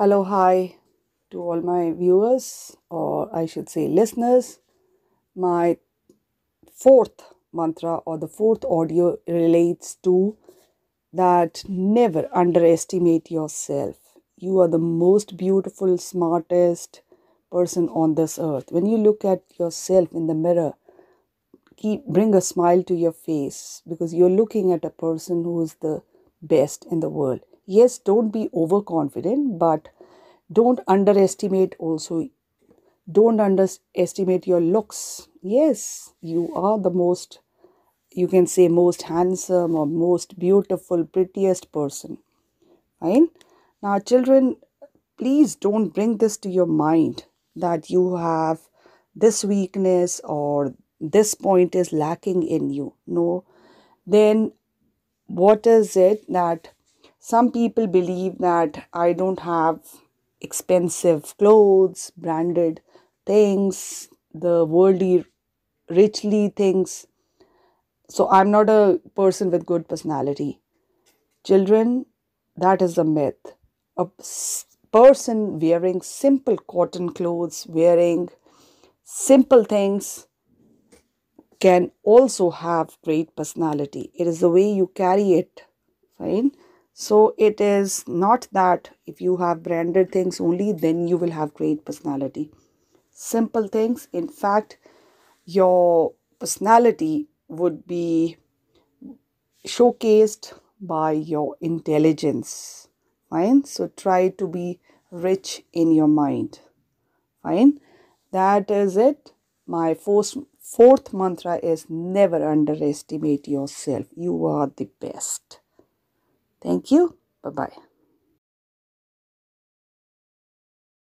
Hello, hi to all my viewers, or I should say listeners. My fourth mantra or the fourth audio relates to that never underestimate yourself. You are the most beautiful, smartest person on this earth. When you look at yourself in the mirror, keep bring a smile to your face because you're looking at a person who is the best in the world yes, don't be overconfident, but don't underestimate also. Don't underestimate your looks. Yes, you are the most, you can say, most handsome or most beautiful, prettiest person. Right? Now, children, please don't bring this to your mind that you have this weakness or this point is lacking in you. No, then what is it that some people believe that I don't have expensive clothes, branded things, the worldly, richly things. So I'm not a person with good personality. Children, that is a myth. A person wearing simple cotton clothes, wearing simple things can also have great personality. It is the way you carry it, fine. Right? So it is not that if you have branded things only, then you will have great personality. Simple things, in fact, your personality would be showcased by your intelligence. Fine. So try to be rich in your mind. Fine. That is it. My fourth, fourth mantra is never underestimate yourself. You are the best. Thank you. Bye bye.